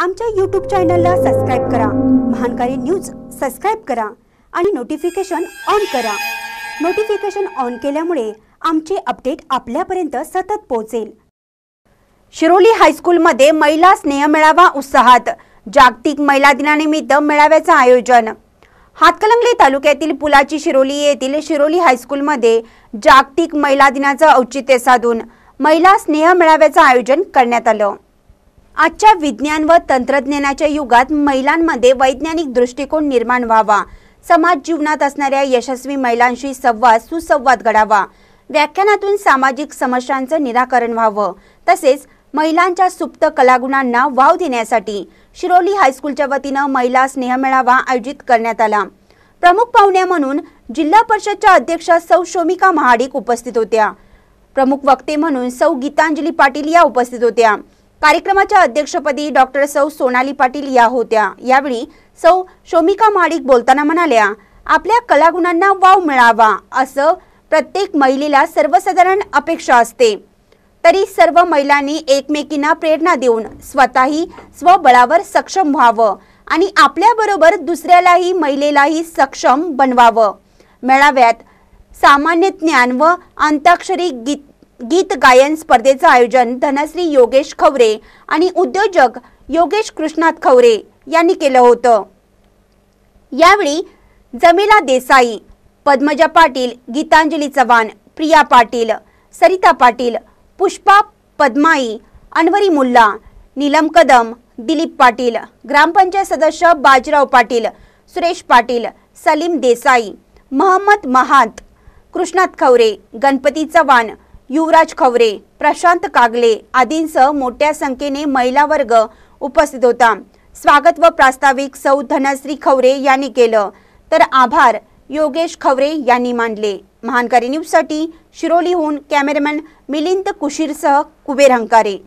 आमच्या यूट्यूब चॅनलला सबस्क्राईब करा महानकारी न्यूज सबस्क्राईब करा आणि नोटिफिकेशन ऑन करा नोटिफिकेशन ऑन केल्यामुळे आमचे अपडेट आपल्यापर्यंत सतत पोहोचेल शिरोली हायस्कूलमध्ये महिला स्नेह मेळावा उत्साहात जागतिक महिला दिनानिमित्त मेळाव्याचं आयोजन हातकलंगले तालुक्यातील पुलाची शिरोली येथील शिरोली हायस्कूलमध्ये जागतिक महिला दिनाचं औचित्य साधून महिला स्नेह मेळाव्याचं आयोजन करण्यात आलं आजच्या विज्ञान व तंत्रज्ञानाच्या युगात महिलांमध्ये वैज्ञानिक दृष्टिकोन निर्माण व्हावा समाज जीवनात असणाऱ्या यशस्वी महिलांशी संवाद सुसंवाद घडावा व्याख्यानातून सामाजिक समस्यांचं निराकरण व्हावं तसेच महिलांच्या सुप्त कलागुणांना वाव देण्यासाठी शिरोली हायस्कूलच्या वतीनं महिला स्नेह मेळावा आयोजित करण्यात आला प्रमुख पाहुण्या म्हणून जिल्हा परिषदच्या अध्यक्षा सौ शोमिका महाडिक उपस्थित होत्या प्रमुख वक्ते म्हणून सौ गीतांजली पाटील या उपस्थित होत्या कार्यक्रमाच्या अध्यक्षपदी डॉक्टर सौ सोनाली पाटील या होत्या यावेळी सौ शोमिका माडिक बोलताना म्हणाल्या आपल्या कलागुणांना वाव मिळावा असं प्रत्येक महिलेला सर्वसाधारण अपेक्षा असते तरी सर्व महिलांनी एकमेकींना प्रेरणा देऊन स्वतःही स्वबळावर सक्षम व्हावं आणि आपल्याबरोबर दुसऱ्यालाही महिलेलाही सक्षम बनवावं मेळाव्यात सामान्य ज्ञान व अंताक्षरी गीत गीत गायन स्पर्धेचं आयोजन धनश्री योगेश खवरे आणि उद्योजक योगेश कृष्णाथ खवरे यांनी केलं होतं यावेळी जमिला देसाई पद्मजा पाटील गीतांजली चव्हाण प्रिया पाटील सरिता पाटील पुष्पा पद्माई अनवरी मुल्ला नीलम कदम दिलीप पाटील ग्रामपंचायत सदस्य बाजीराव पाटील सुरेश पाटील सलीम देसाई महम्मद महात कृष्णात खवरे गणपती चव्हाण युवराज खवरे प्रशांत कागले आदींसह मोठ्या संख्येने महिला वर्ग उपस्थित होता स्वागत व प्रास्ताविक सौ धनश्री खवरे यांनी केलं तर आभार योगेश खवरे यांनी मानले महानकारी साठी शिरोलीहून कॅमेरामॅन मिलिंद कुशीरसह कुबेर हंकारे